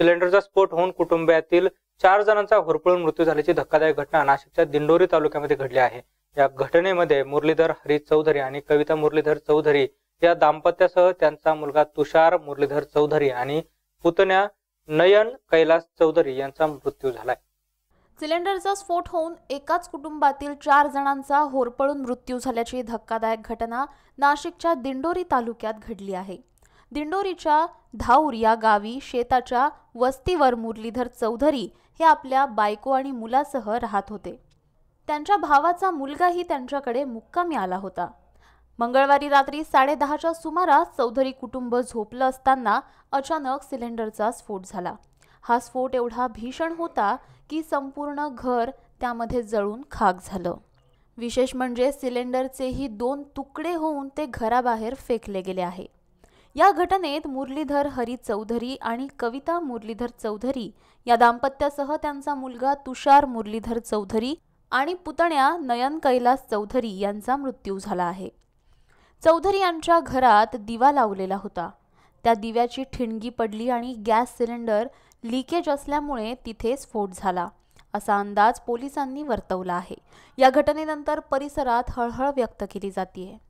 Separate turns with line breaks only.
सिलेंडरचा स्फोट होऊन कुटुंबातील चार जणांचा होरपळून मृत्यू झाल्याची धक्कादायक घटना नाशिकच्या दिंडोरी तालुक्यामध्ये घडली आहे या घटनेमध्ये मुरलीधर हरी चौधरी आणि कविता मुरलीधर चौधरी या दाम्पत्यासह त्यांचा मुलगा तुषार मुरलीधर चौधरी आणि पुतण्या नयन कैलास चौधरी यांचा मृत्यू झालाय
सिलेंडरचा स्फोट होऊन एकाच कुटुंबातील चार जणांचा होरपळून मृत्यू झाल्याची धक्कादायक घटना नाशिकच्या दिंडोरी तालुक्यात घडली आहे दिंडोरीच्या धाऊर या गावी शेताच्या वस्तीवर मुरलीधर चौधरी हे आपल्या बायको आणि मुलासह राहत होते त्यांच्या भावाचा मुलगाही त्यांच्याकडे मुक्कामी आला होता मंगळवारी रात्री साडेदहाच्या सुमारास चौधरी कुटुंब झोपलं असताना अचानक सिलेंडरचा स्फोट झाला हा स्फोट एवढा भीषण होता की संपूर्ण घर त्यामध्ये जळून खाक झालं विशेष म्हणजे सिलेंडरचेही दोन तुकडे होऊन ते घराबाहेर फेकले गेले आहे या घटनेत मुरलीधर हरी चौधरी आणि कविता मुरलीधर चौधरी या दाम्पत्यासह त्यांचा मुलगा तुषार मुरलीधर चौधरी आणि पुतण्या नयन कैलास चौधरी यांचा मृत्यू झाला आहे चौधरी यांच्या घरात दिवा लावलेला होता त्या दिव्याची ठिणगी पडली आणि गॅस सिलेंडर लिकेज असल्यामुळे तिथे स्फोट झाला असा अंदाज पोलिसांनी वर्तवला आहे या घटनेनंतर परिसरात हळहळ व्यक्त केली जाते